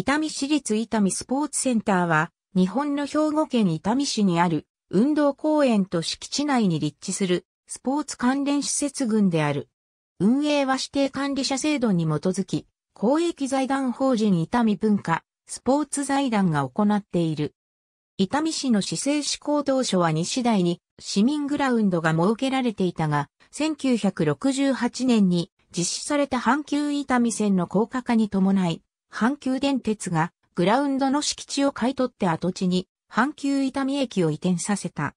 伊丹市立伊丹スポーツセンターは、日本の兵庫県伊丹市にある運動公園と敷地内に立地するスポーツ関連施設群である。運営は指定管理者制度に基づき、公益財団法人伊丹文化、スポーツ財団が行っている。伊丹市の市政志行当初は西台に市民グラウンドが設けられていたが、1968年に実施された阪急伊丹線の高架化に伴い、阪急電鉄がグラウンドの敷地を買い取って跡地に阪急伊丹駅を移転させた。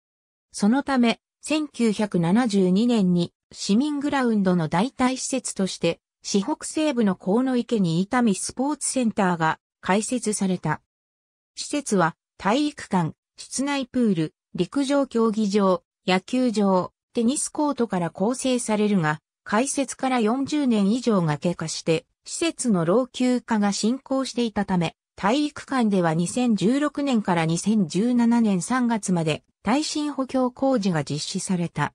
そのため、1972年に市民グラウンドの代替施設として、市北西部の河野池に伊丹スポーツセンターが開設された。施設は体育館、室内プール、陸上競技場、野球場、テニスコートから構成されるが、開設から40年以上が経過して、施設の老朽化が進行していたため、体育館では2016年から2017年3月まで耐震補強工事が実施された。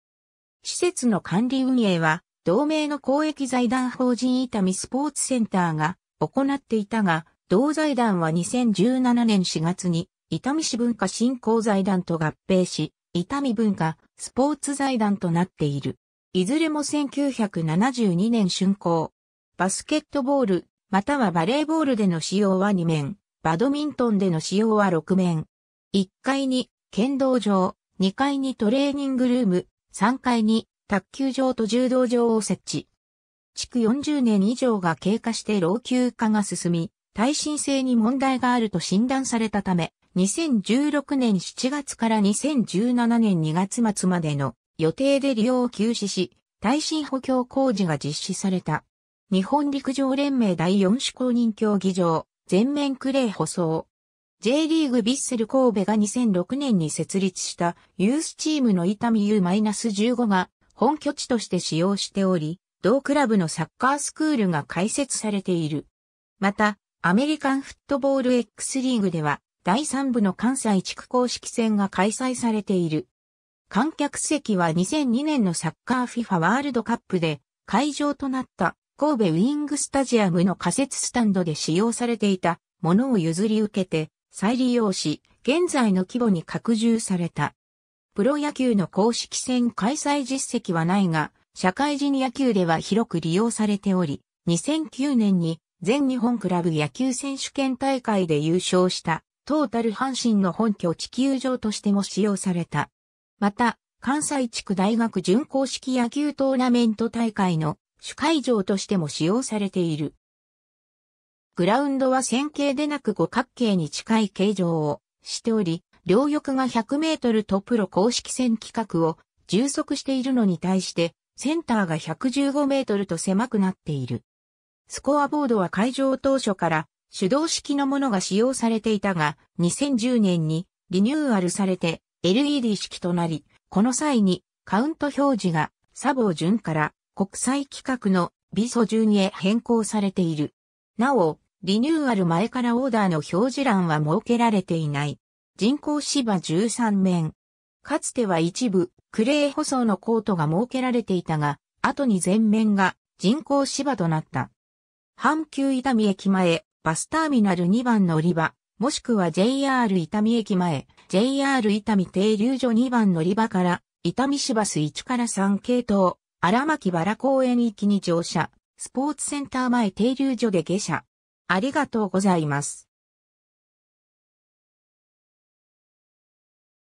施設の管理運営は、同盟の公益財団法人伊丹スポーツセンターが行っていたが、同財団は2017年4月に、伊丹市文化振興財団と合併し、伊丹文化スポーツ財団となっている。いずれも1972年竣工、バスケットボール、またはバレーボールでの使用は2面、バドミントンでの使用は6面。1階に剣道場、2階にトレーニングルーム、3階に卓球場と柔道場を設置。築40年以上が経過して老朽化が進み、耐震性に問題があると診断されたため、2016年7月から2017年2月末までの予定で利用を休止し、耐震補強工事が実施された。日本陸上連盟第4種公認競技場、全面クレー舗装。J リーグビッセル神戸が2006年に設立したユースチームの伊丹 U-15 が本拠地として使用しており、同クラブのサッカースクールが開設されている。また、アメリカンフットボール X リーグでは第3部の関西地区公式戦が開催されている。観客席は2002年のサッカー FIFA ワールドカップで会場となった神戸ウィングスタジアムの仮設スタンドで使用されていたものを譲り受けて再利用し、現在の規模に拡充された。プロ野球の公式戦開催実績はないが、社会人野球では広く利用されており、2009年に全日本クラブ野球選手権大会で優勝したトータル阪神の本拠地球場としても使用された。また、関西地区大学準公式野球トーナメント大会の主会場としても使用されている。グラウンドは線形でなく五角形に近い形状をしており、両翼が100メートルとプロ公式戦規格を充足しているのに対して、センターが115メートルと狭くなっている。スコアボードは会場当初から手動式のものが使用されていたが、2010年にリニューアルされて LED 式となり、この際にカウント表示がサボ順から国際規格のビソ順へ変更されている。なお、リニューアル前からオーダーの表示欄は設けられていない。人工芝13面。かつては一部、クレー舗装のコートが設けられていたが、後に全面が人工芝となった。阪急伊丹駅前、バスターミナル2番乗り場、もしくは JR 伊丹駅前、JR 伊丹停留所2番乗り場から、伊丹市バス1から3系統、荒牧原公園行きに乗車、スポーツセンター前停留所で下車。ありがとうございます。